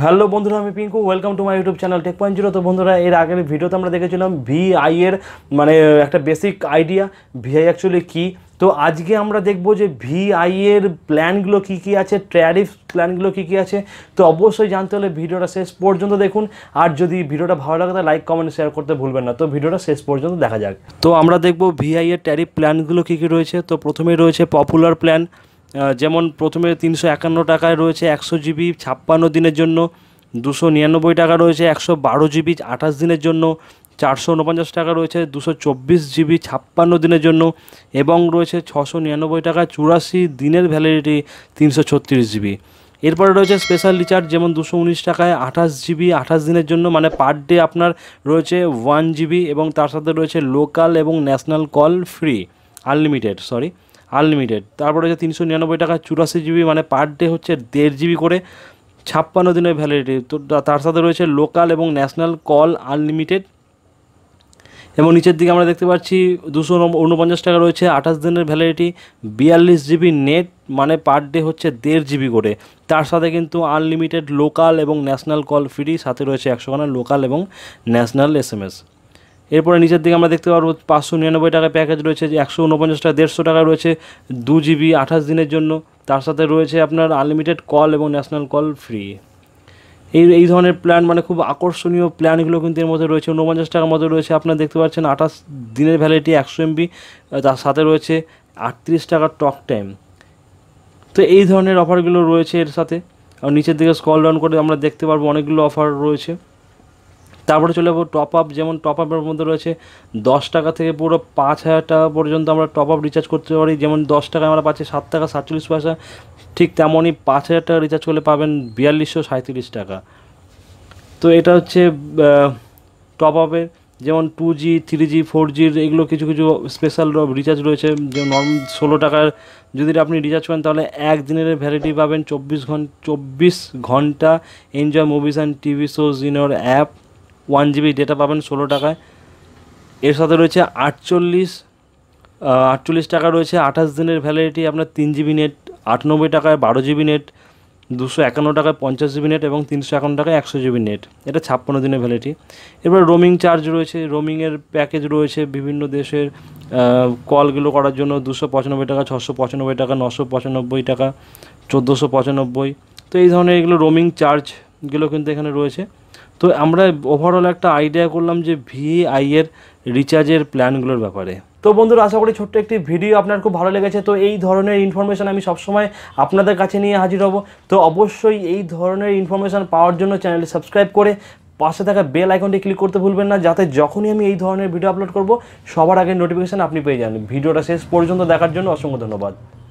hello বন্ধুরা আমি Pinku welcome to my YouTube channel Tech Point Zero তো বন্ধুরা এর আগের ভিডিওতে আমরা দেখেছিলাম ভিআই এর মানে একটা বেসিক আইডিয়া ভিআই অ্যাকচুয়ালি কী তো আজকে আমরা দেখব যে ভিআই এর প্ল্যানগুলো কী কী আছে ট্যারিফ প্ল্যানগুলো কী কী আছে তো অবশ্যই জানতে হলে ভিডিওটা শেষ পর্যন্ত দেখুন আর যদি ভিডিওটা ভালো লাগে তাহলে লাইক কমেন্ট শেয়ার করতে ভুলবেন না তো ভিডিওটা শেষ পর্যন্ত দেখা যাক তো আমরা দেখব ভিআই এর ট্যারিফ প্ল্যানগুলো কী কী রয়েছে তো প্রথমেই রয়েছে পপুলার প্ল্যান যেমন প্রথমে তিনশো একান্ন টাকায় রয়েছে একশো জিবি ছাপ্পান্ন দিনের জন্য দুশো নিরানব্বই টাকা রয়েছে একশো বারো জিবি আঠাশ দিনের জন্য চারশো উনপঞ্চাশ টাকা রয়েছে দুশো চব্বিশ জিবি ছাপ্পান্ন দিনের জন্য এবং রয়েছে ছশো নিরানব্বই টাকা চুরাশি দিনের ভ্যালিডিটি তিনশো ছত্রিশ জিবি এরপরে রয়েছে স্পেশাল রিচার্জ যেমন দুশো উনিশ টাকায় আঠাশ জিবি আঠাশ দিনের জন্য মানে পার ডে আপনার রয়েছে ওয়ান জিবি এবং তার সাথে রয়েছে লোকাল এবং national call free unlimited sorry unlimited তারপরে হচ্ছে তিনশো নিরানব্বই টাকা চুরাশি জিবি মানে পার ডে হচ্ছে দেড় জিবি করে ছাপ্পান্ন দিনের ভ্যালিডিটি তো তার সাথে রয়েছে লোকাল এবং ন্যাশনাল কল আনলিমিটেড এবং নিচের দিকে আমরা দেখতে পাচ্ছি দুশো উনপঞ্চাশ টাকা রয়েছে আঠাশ দিনের ভ্যালিডিটি বিয়াল্লিশ জিবি নেট মানে পার ডে হচ্ছে দেড় জিবি করে তার সাথে কিন্তু আনলিমিটেড লোকাল এবং ন্যাশনাল কল ফ্রি সাথে রয়েছে একশোখানা লোকাল এবং ন্যাশনাল এস এম এস এরপরে নিচের দিকে আমরা দেখতে পারবো পাঁচশো নিরানব্বই টাকা প্যাকেজ রয়েছে যে একশো উনপঞ্চাশ টাকা দেড়শো টাকা রয়েছে দু জিবি আঠাশ দিনের জন্য তার সাথে রয়েছে আপনার আনলিমিটেড কল এবং ন্যাশনাল কল ফ্রি এই এই ধরনের প্ল্যান মানে খুব আকর্ষণীয় প্ল্যানগুলো কিন্তু এর মধ্যে রয়েছে উনপঞ্চাশ টাকার মধ্যে রয়েছে আপনারা দেখতে পাচ্ছেন আঠাশ দিনের ভ্যালিডিটি একশো এমবি তার সাথে রয়েছে আটত্রিশ টাকার টক টাইম তো এই ধরনের অফারগুলো রয়েছে এর সাথে আর নিচের দিকে স্কল ডাউন করে আমরা দেখতে পারবো অনেকগুলো অফার রয়েছে তারপরে চলে যাবো টপ আপ যেমন টপ আপের মধ্যে রয়েছে দশ টাকা থেকে পুরো পাঁচ হাজার টাকা পর্যন্ত আমরা টপ আপ রিচার্জ করতে পারি যেমন দশ টাকায় আমরা পাচ্ছি সাত টাকা সাতচল্লিশ পয়সা ঠিক তেমনই পাঁচ হাজার টাকা রিচার্জ করলে পাবেন বিয়াল্লিশশো সাঁত্রিশ টাকা তো এটা হচ্ছে টপ আপের যেমন two G three G four জির এগুলো কিছু কিছু স্পেশাল রিচার্জ রয়েছে যেমন নর্ম ষোলো টাকার যদি আপনি রিচার্জ করেন তাহলে এক দিনের ভ্যারাইটি পাবেন চব্বিশ ঘন্টা চব্বিশ ঘন্টা enjoy movies and TV shows in app one GB data পাবেন ষোলো টাকায় এর সাথে রয়েছে আটচল্লিশ আটচল্লিশ টাকা রয়েছে আঠাশ দিনের ভ্যালিডিটি আপনার তিন জিবি নেট আটানব্বই টাকায় বারো জিবি নেট দুশো একান্ন টাকায় পঞ্চাশ জিবি নেট এবং তিনশো একান্ন টাকায় একশো জিবি নেট এটা ছাপ্পান্ন দিনের ভ্যালিডিটি এরপর রোমিং চার্জ রয়েছে রোমিংয়ের প্যাকেজ রয়েছে বিভিন্ন দেশের কলগুলো করার জন্য দুশো পঁচানব্বই টাকা ছশো পঁচানব্বই টাকা নশো পঁচানব্বই টাকা চোদ্দোশো পঁচানব্বই তো এই ধরনের এগুলো রোমিং চার্জগুলো কিন্তু এখানে রয়েছে তো আমরা ওভারঅল একটা আইডিয়া করলাম যে ভিআই এর রিচার্জের প্ল্যানগুলোর ব্যাপারে তো বন্ধুরা আশা করি ছোট্ট একটি ভিডিও আপনার খুব ভালো লেগেছে তো এই ধরনের ইনফরমেশান আমি সবসময় আপনাদের কাছে নিয়ে হাজির হব তো অবশ্যই এই ধরনের ইনফরমেশান পাওয়ার জন্য চ্যানেলটি সাবস্ক্রাইব করে পাশে থাকা বেল আইকনটি ক্লিক করতে ভুলবেন না যাতে যখনই আমি এই ধরনের ভিডিও আপলোড করব সবার আগে নোটিফিকেশান আপনি পেয়ে যান ভিডিওটা শেষ পর্যন্ত দেখার জন্য অসংখ্য ধন্যবাদ